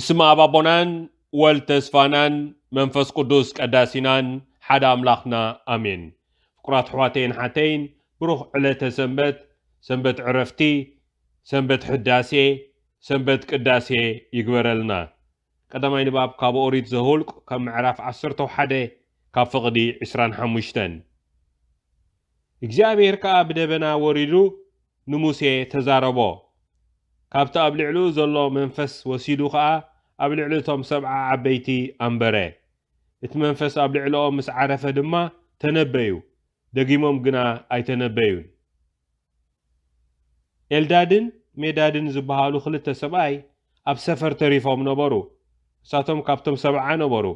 اسم أبا بونان والتسفانان منفس قدوس قداسينان حدا أملاخنا آمين فقرات حواتين حتين بروح على سنبت سنبت عرفتي سنبت حداسي سنبت قداسي يقبرلنا قدما ينباب كاب أريد زهولق كم عرف عصرتو حدا كاب فقدي عسران حموشتن እግዚኣብሔር ከዓ ብደበና وريدو نموسي تزاربو كابتا أبلعلو زلو منفس وسيدو ወሲዱ ኣብ ልዕሊ እቶም ሰብዓ ዓበይቲ ኣንበረ እቲ መንፈስ ኣብ ልዕሊኦም ምስ ዓረፈ ድማ ተነበዩ ደጊሞም ግና ኣይተነበዩን ኤልዳድን ሜዳድን ዝበሃሉ ክልተ ሰብኣይ ኣብ ሰፈር ተሪፎም ነበሩ ንሳቶም ካብቶም ሰብዓ ነበሩ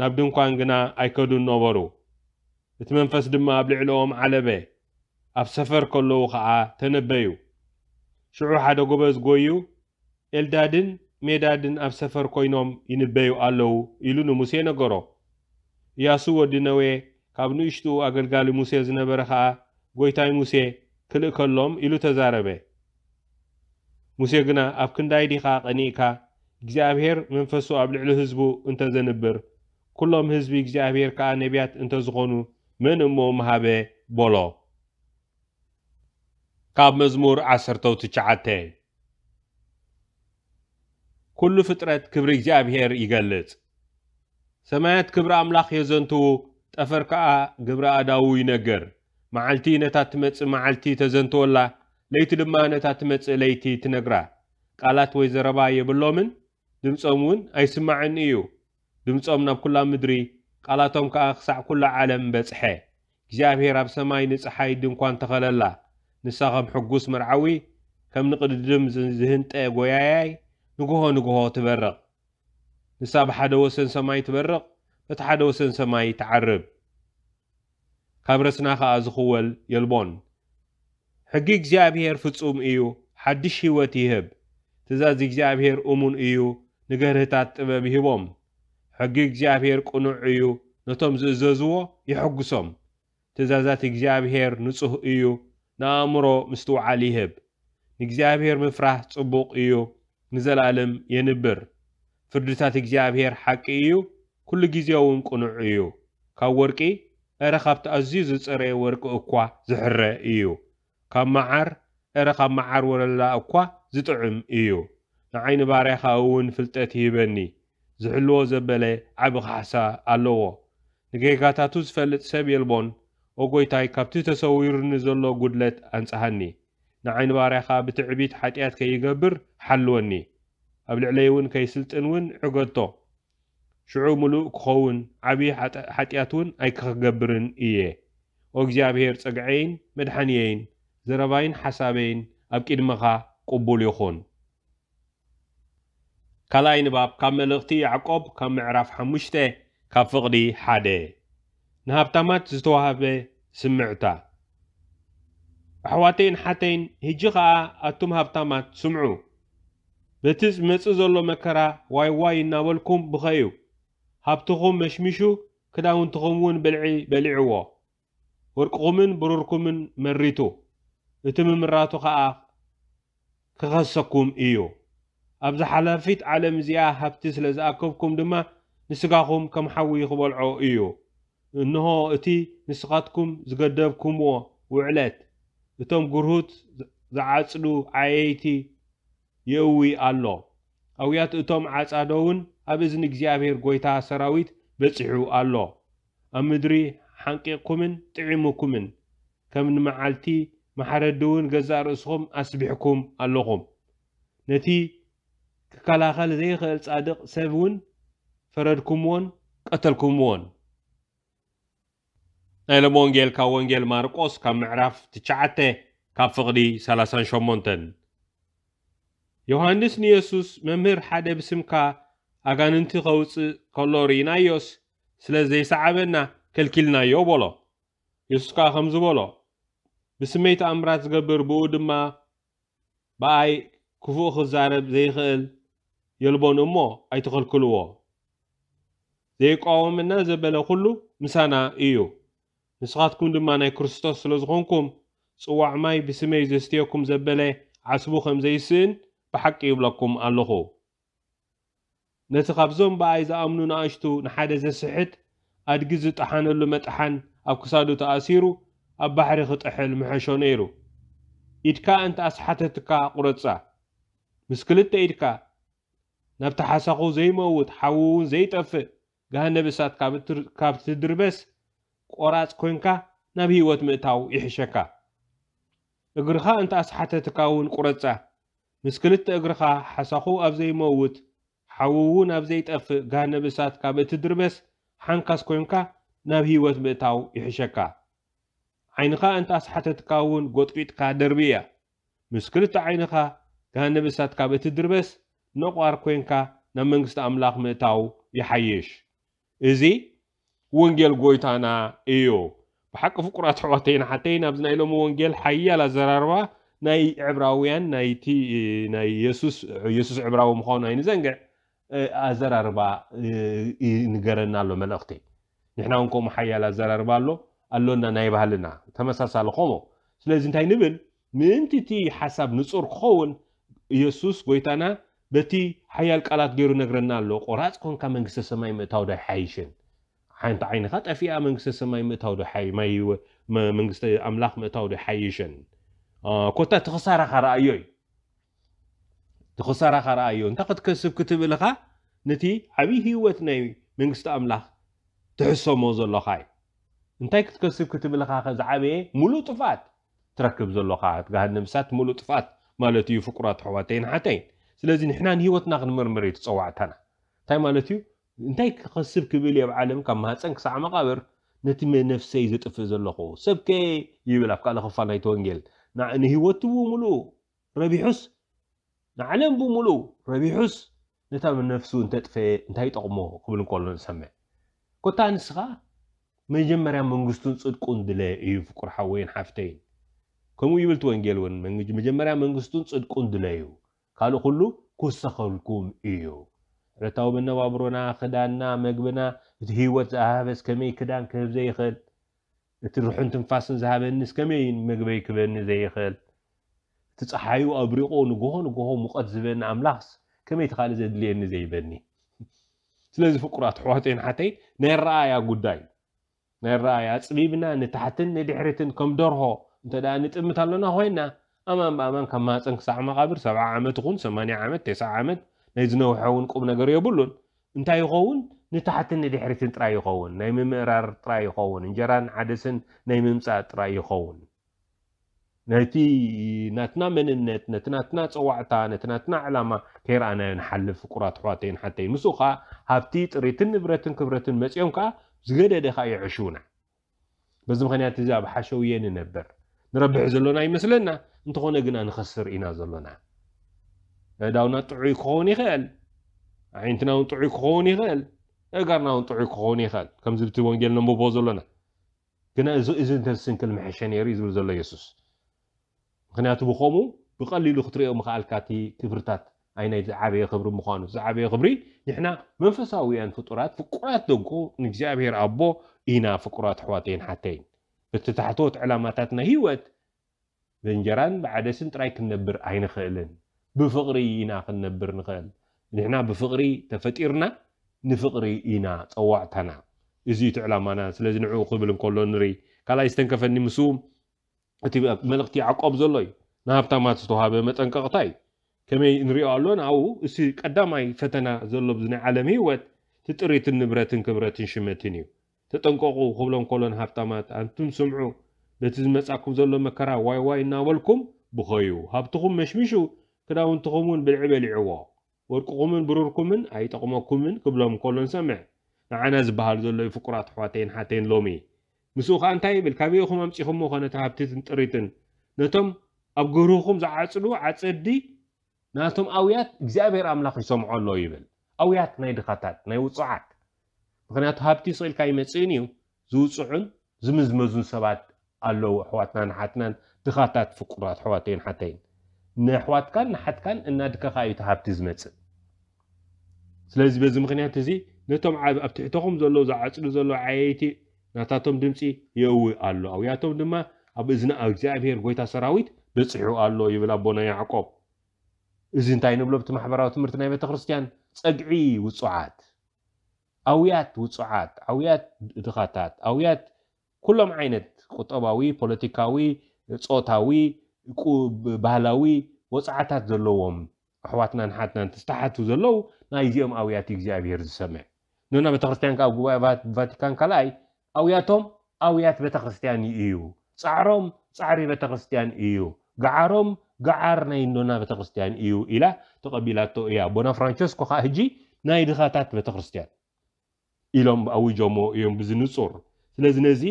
ናብ ድንኳን ግና ኣይከዱን ነበሩ እቲ መንፈስ ድማ ኣብ ልዕሊኦም ዓለበ ኣብ ሰፈር ከለዉ ከዓ ተነበዩ ሽዑ ሓደ ጎበዝ ጎዩ ኤልዳድን ሜዳድን ኣብ ሰፈር ኮይኖም ይንበዩ ኣለዉ ኢሉ ንሙሴ ነገሮ ኢያሱ ወዲ ነዌ ካብ ንእሽትኡ ኣገልጋሊ ሙሴ ዝነበረ ኸዓ ጐይታይ ሙሴ ክልእ ከሎም ኢሉ ተዛረበ ሙሴ ግና ኣብ ክንዳይ ዲኻ ቐኒእካ እግዚኣብሔር መንፈሱ ኣብ ልዕሊ ህዝቡ እንተ ዘንብር ኵሎም ህዝቢ እግዚኣብሔር ከዓ ነቢያት እንተ ዝኾኑ መን እሞ መሃበ በሎ ካብ መዝሙር 19 كل فترة كبر إجابهير إغالت سمعت كبر أملاخ يزنتو كأ كبر أداو ينقر معالتي نتاتمتس معالتي تزنتو لا ليت لما نتاتمتس ليتي تنقرا قالات ويزربا يبلو من دمس أمون أي سماعن إيو دمس أمنا بكل مدري قالاتهم كأخصع كل عالم بسحي إجابهير أبسماي نسحي دمكوان تخلالا نساقب حقوس مرعوي كم نقدر دمز زهنت أي نقوها نقوها تبرق نساب حدا وسن سماي تبرق بت حدا وسن سماي تعرب خبرسنا خا ازخول يلبون حقيق زيابير فتصوم ايو حدش هيوتي هب تزاز زيابير امون ايو نقره تاتبا بهبوم حقيق زيابير كونو ايو نتوم زززو يحقسوم تزازات زيابير نصوه ايو نامرو مستوع عليهب نقزيابير مفراه تصبوق ايو ንዘለኣለም የንብር ፍርድታት እግዚኣብሔር ሓቂ እዩ ኩሉ ግዜ እውን ቁኑዕ እዩ ካብ ወርቂ ዕረ ካብቲ ኣዝዩ ዝፅረየ ወርቂ እኳ ዝሕረ እዩ ካብ መዓር ዕረ ካብ መዓር ወለላ እኳ ዝጥዕም እዩ ንዓይኒ ባርያኻ እውን ፍልጠት ይህበኒ ዝሕልዎ ዘበለ ዓብ ካሕሳ ኣለዎ ንጌጋታቱ ዝፈልጥ ሰብ የልቦን ኦ ጐይታይ ካብቲ ተሰዊሩኒ ዘሎ ጒድለት ኣንጽሃኒ ንዓይኒ ባርያኻ ብትዕቢት ሓጢኣት ከይገብር ሓልወኒ ኣብ ልዕለይ እውን ከይስልጥን እውን ዕገቶ ሽዑ ሙሉእ ክኸውን ዓብዪ ሓጢኣት እውን ኣይክኽገብርን እየ ኦ እግዚኣብሔር ፀግዐይን መድሓንየይን ዘረባይን ሓሳበይን ኣብ ቂድምኻ ቅቡል ይኹን ካልኣይ ንባብ ካብ መልእኽቲ ያዕቆብ ካብ ምዕራፍ ሓሙሽተ ካብ ፍቕዲ ሓደ ንሃብታማት ዝተዋህበ ስምዕታ ኣሕዋተይን ሓተይን ሕጂ ከዓ ኣቱም ሃብታማት ስምዑ በቲ ዝመጽእ ዘሎ መከራ ዋይዋይ እናበልኩም ብኸዩ ሃብትኹም መሽሚሹ ክዳውንትኹም እውን ብልዒ በሊዕዎ ወርቅኹምን ብሩርኩምን መሪቱ እቲ ምምራቱ ከዓ ክኸሰኩም እዩ ኣብዛ ሓላፊት ዓለም እዚኣ ሃብቲ ስለ ዝኣከብኩም ድማ ንስጋኹም ከም ሓዊ ክበልዖ እዩ እንሆ እቲ ንስኻትኩም ዝገደብኩምዎ ውዕለት እቶም ጉርሁት ዝዓፅሉ ዓየይቲ የእዊ ኣሎ ኣውያት እቶም ዓፃዶ እውን ኣብ እዝኒ እግዚኣብሔር ጎይታ ሰራዊት በፂሑ ኣሎ ኣብ ምድሪ ሓንቂቕኩምን ጥዒሙኩምን ከም ንመዓልቲ ማሕረዲ እውን ገዛ ርእስኹም ኣስቢሕኩም ኣለኹም ነቲ ክከላኸል ዘይኽእል ጻድቕ ሰብ እውን ፈረድኩምዎን ቀተልኩምዎን نايل مونجيل كا مونجيل ماركوس كمعرف تشعته كفقدي سلاسان شومونتن يوهانس نيسوس ممير حدا بسمكا اغان انتي غوص كولوري نايوس سلازي سعبنا كل كلنا يو بولو يسوس كا خمزو بولو بسميت امرات غبر بود ما باي كفو خزارب زي خيل يلبون امو ايتخل كلوو زي قاوم النازب بلا كلو مسانا ايو ንስኻትኩም ድማ ናይ ክርስቶስ ስለ ዝኾንኩም ፅዋዕ ማይ ብስመይ ዘስትየኩም ዘበለ ዓስቡ ከም ዘይስእን ብሓቂ ይብለኩም ኣለኹ ነቲ ካብዞም በኣይ ዝኣምኑ ንኣሽቱ ንሓደ ዘስሕት ኣድጊ ዝጠሓነሉ መጥሓን ኣብ ክሳዱ ተኣሲሩ ኣብ ባሕሪ ክጥሕል ምሐሾ ነይሩ ኢድካ እንተኣስሓተትካ ቁረፃ ምስ ክልተ ኢድካ ናብቲ ሓሳኹ ዘይመውት ሓዊ እውን ዘይጠፍእ ገሃነብ እሳት ካብ ትድርበስ ቆራፅ ኮይንካ ናብ ህይወት ምእታው ይሕሸካ እግርኻ እንተኣስሓተትካ እውን ቁረፃ ምስ ክልተ እግርኻ ሓሳኹ ኣብ ዘይመውት እውን ኣብ ዘይጠፍእ ጋህነብ እሳት ካብ ድርበስ ሓንካስ ኮንካ ናብ ህይወት ምእታው ይሕሸካ ዓይንኻ እንተኣስሓተትካ እውን ጎጥቂጥካ ደርቢ እያ ምስ ክልተ ዓይንኻ ጋህነብ እሳት ካብ ድርበስ ነቋር ኮይንካ ናብ መንግስቲ ኣምላኽ ምእታው ይሓይሽ እዚ ወንጌል ጎይታና እዩ ብሓቂ ፍቁራት ኣሕዋተይና ሓተይ ናብዚ ናይ ሎሚ ወንጌል ሓያል ኣዘራርባ ናይ ዕብራውያን ናይቲ ናይ የሱስ የሱስ ዕብራዊ ምዃኑ ኣይንዘንግዕ ኣዘራርባ ንገረና ኣሎ መልእኽቲ ንሕና እውን ከምኡ ሓያል ኣዘራርባ ኣሎ ኣሎና ናይ ባህልና ተመሳሳሊ ከምኡ ስለዚ እንታይ ንብል ምእንቲ እቲ ሓሳብ ንፁር ክኸውን ኢየሱስ ጎይታና በቲ ሓያል ቃላት ገይሩ ነግረና ኣሎ ቆራፅ ኮንካ መንግስቲ ሰማይ ምእታው ዳይ ሓይሽን حين تعين خطأ في أمنجست ما يمتاود حي ما يو ما منجست أملاك متاود حيشن آه كنت تخسر آخر أيوي تخسر آخر أيوي أنت قد كسب كتب لك نتي حبيه هو تناي منجست أملاك تحسه موز الله خاي أنت قد كسب كتب لك خز عبي ملو تفات تركب زل الله قاعد نمسات ملو تفات مالتي فقرات حواتين حتين سلازين إحنا هي وتناغ مرمريت صوعتنا تاي مالتيو እንታይ ክኸስብ ክብል እየ ብዓለም ካብ ማህፀን ክሳዕ መቓብር ነቲ ነፍሰይ ዘጥፍእ ዘለኹ ሰብከ ይብል ኣብ ካልእ ክፋል ናይቲ ወንጌል ንሂወቱ ብምሉእ ረቢሑስ ንዓለም ብምሉእ ረቢሑስ ነታ ነፍሱ እንተጥፈየ እንታይ ጠቕሞ ክብል እንከሎ ንሰምዕ ኮታ ንስኻ መጀመርያ መንግስቱን ፅድቁን ድለ እዩ ፍቁር ሓወይን ሓፍተይን ከምኡ ይብል እቲ ወንጌል እውን መጀመርያ መንግስቱን ፅድቁን ድለዩ ካልእ ኩሉ ክወሰኸልኩም እዩ رتاو من نوابرونا خداننا مقبنا تهيوت زهاب اسكمي كدان كهب زي خل تروحون تنفاسن زهاب النس كمي مقبي كبن زي خل تصحيو ابريقو نقوهو نقوهو مقد زبن عملاس كمي تخالي زي دليين زي بني سلازي فقرات حواتين حتي نير رايا قداي نير رايا سبيبنا نتحتن ندحرتن كم دورهو انت دا نتمتالونا هوينا امام بامان كما سنك ساعة مقابر سبعة عامت غون سمانية عامت تسعة عامت ናይ ዝነውሖ እውን ቁም ነገር የብሉን እንታይ ይኸውን ንታሕትን ንድሕሪትን ጥራይ ይኸውን ናይ ምምዕራር ጥራይ ይኸውን እንጀራን ዓደስን ናይ ምምፃእ ጥራይ ይኸውን ነቲ ናትና መንነት ነቲ ናትና ፀዋዕታ ነቲ ናትና ዕላማ ከይረኣናዮ ንሓልፍ ፍቁራት ኣሕዋተይን ሓተይን ምስኡ ከዓ ሃብቲ ጥሪትን ንብረትን ክብረትን መፅኦም ከዓ ዝገደደ ከዓ ይዕሽውና በዚ ምክንያት እዚ ኣብ ሓሸውየ ንነብር ንረብሕ ዘለና ይመስለና እንተኾነ ግና ንኸስር ኢና ዘለና هداونا طعي كخوني خال عينتنا ون طعي كخوني خال اقارنا ون طعي كخوني خال كم زبت وانجيل نمو بوزو لنا كنا ازو ازو انت السنكل محشان يري زبل زلا يسوس خنا اتبو خومو بقلي لو خطري او مخال كاتي كبرتات اين اي عبي خبر مخانو زعبي خبري نحنا منفساوي ان فطورات فقرات دوكو نجزابير ابو اينا فقرات حواتين حتين بتتحتوت علاماتاتنا هيوت بنجران بعد سنتراي كنبر اين خيلن بفقري إنا خنبر نخل نحنا بفقري تفتيرنا نفقري إنا طوعتنا إزي تعلمنا سلازن عقوب لكل نري كلا يستنكفني مسوم أتي ملقتي عقب زلوي نهبتا ما تستوها بمتنك قطاي كما نري أعلون أو إسي قداماي فتنا زلو بزن عالمي وات تتريت النبرتن كبرتن شمتنيو تتنقوقو خبلون كلون هفتامات أنتم سمعو بتزمس أكم زلو مكرا واي واي ناولكم بخيو هبتخم مشو ክዳውንቲ ኹምን ብልዕበ ልዕዎ ወርቅኹምን ብሩርኩምን ኣይጠቕመኩምን ክብሎም ከሎ ንሰምዕ ንዓና ዝበሃል ዘሎ ይፍቁራት ኣሕዋተይን ሓተይን ሎሚ ምስኡ ከዓ እንታይ ይብል ካበይ ኢኹም ኣምፂኹሞ ኾነ ተሃብቲትን ጥሪትን ነቶም ኣብ ግብርኹም ዝዓፅሉ ዓፀዲ ናቶም ኣውያት እግዚኣብሔር ኣምላኽ ይሰምዖ ኣሎ ይብል ኣውያት ናይ ድኻታት ናይ ውፅዓት ምክንያቱ ሃብቲ ስኢልካ ይመፅእን እዩ ዝውፅዑን ዝምዝመዙን ሰባት ኣለዉ ኣሕዋትናን ሓትናን ድኻታት ፍቁራት ኣሕዋተይን ሓተይን نحواتكن نحتكن إن عندك خايو تحبت زمتس. سلزي بزم خنيات زي نتوم عب أبتحتهم زلوا زعتر زلوا عيتي نتاتهم دمسي يوي الله أو ياتهم دما أبزنا أجزاء بهير قوي تسراويت بتصحو الله يبلا بنا يعقوب. إذن تاينو بلو بتمحبرات مرتنا يبت خرستيان تقعي وتسعات أويات وتسعات أويات دخاتات أويات كلهم عينت خطابوي بوليتيكاوي صوتاوي ባህላዊ ወፃዓታት ዘለዎም ኣሕዋትናን ሓትናን ተስተሓቱ ዘለው ናይዚኦም ኣውያት እግዚኣብሔር ዝሰምዕ ንና ቤተክርስትያን ካብ ጉባኤ ቫቲካን ካልኣይ ኣውያቶም ኣውያት ቤተክርስትያን እዩ ፃዕሮም ፃዕሪ ቤተክርስትያን እዩ ጋዓሮም ጋዓር ናይ እንዶና ቤተክርስትያን እዩ ኢላ ተቐቢላቶ እያ ቦና ፍራንቸስኮ ከዓ ሕጂ ናይ ድኻታት ቤተክርስትያን ኢሎም ኣውጆሞ እዮም ብዝንፁር ስለዚ ነዚ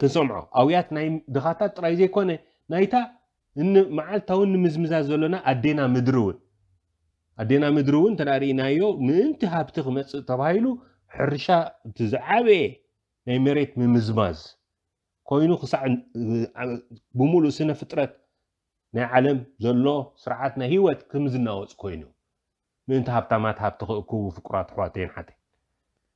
ክንሰምዖ ኣውያት ናይ ድኻታት ጥራይ ዘይኮነ ናይታ إن معلتهون نمزمزها زلنا أدينا مدرون أدينا مدرون تنارينا يو من تهاب تغمس تبايلو حرشة تزعبي نيمريت ممزمز كوينو خصع بمولو سنة فترة نعلم زلو سرعتنا هيوت كمزناوز كوينو من تهاب تامات هاب تغكو فكرات حواتين حتي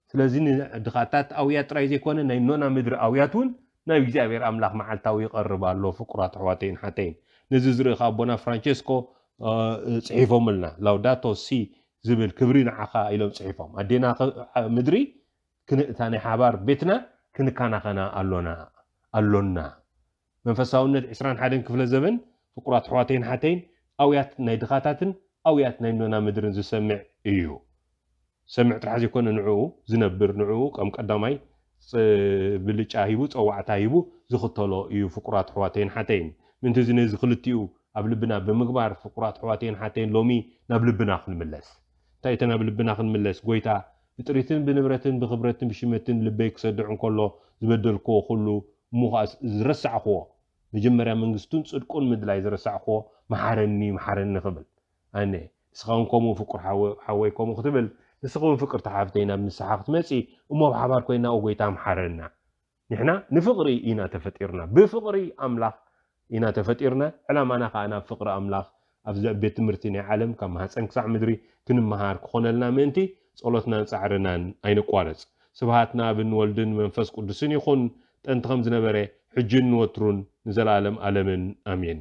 سلازين دخاتات أويات رايزي كونا نينونا مدر أوياتون نبي زابير أملاخ معلتاوي قربا لو فكرات حواتين حتين ነዚ ዝርኢ ከዓ ቦና ፍራንቸስኮ ፅሒፎም ኣለና ላውዳቶ ሲ ዝብል ክብሪ ንዓኻ ኢሎም ፅሒፎም ኣዴና ምድሪ እታ ናይ ሓባር ቤትና ክንካናኸና ኣሎና ኣሎና መንፈሳውነት 21 ክፍለ ዘበን ፍቁራት ኣሕዋተይን ሓተይን ኣውያት ናይ ድኻታትን ኣውያት ናይ ኖና ምድርን ዝሰምዕ እዩ ሰምዕ ጥራሕ ዘይኮነ ንዕኡ ዝነብር ንዕኡ ከም ቀዳማይ ብልጫ ሂቡ ፀዋዕታ ሂቡ ዝኽተሎ እዩ ፍቁራት ኣሕዋተይን ሓተይን ምንቲ እዚ ነዚ ክልቲኡ ኣብ ልብና ብምግባር ፍቁራት ኣሕዋተይን ሓተይን ሎሚ ናብ ልብና ክንምለስ እንታይ እተ ናብ ልብና ክንምለስ ጎይታ ብጥሪትን ብንብረትን ብክብረትን ብሽመትን ልበይ ክሰድዕ እንከሎ ዝበደልክዎ ኩሉ እሞ ከዓ ዝረሳዕኽዎ መጀመርያ መንግስቱን ፅድቁን ምድላይ ዝረሳዕኽዎ መሓረኒ መሓረኒ ክብል ኣነ ንስኻ ውን ከምኡ ፍቁር ሓወይ ከምኡ ክትብል ንስኻ ውን ፍቅርቲ ሓፍተይ ናብ ንስሓ ክትመፂ እሞ ብሓባር ኮይና ጎይታ መሓረና ንሕና ንፍቅሪ ኢና ተፈጢርና ብፍቅሪ ኣምላኽ ኢና ተፈጢርና ዕላማና ከዓ ናብ ፍቅሪ ኣምላኽ ኣብዚ ቤት ትምህርቲ ናይ ዓለም ካብ ማሃፀን ክሳዕ ምድሪ ክንመሃር ክኾነልና ምእንቲ ጸሎትናን ፃዕርናን ኣይንቋረፅ ስብሃትና ብንወልድን መንፈስ ቅዱስን ይኹን ጠንቲ ከም ዝነበረ ሕጂ ንወትሩን ንዘለኣለም ኣለምን ኣሜን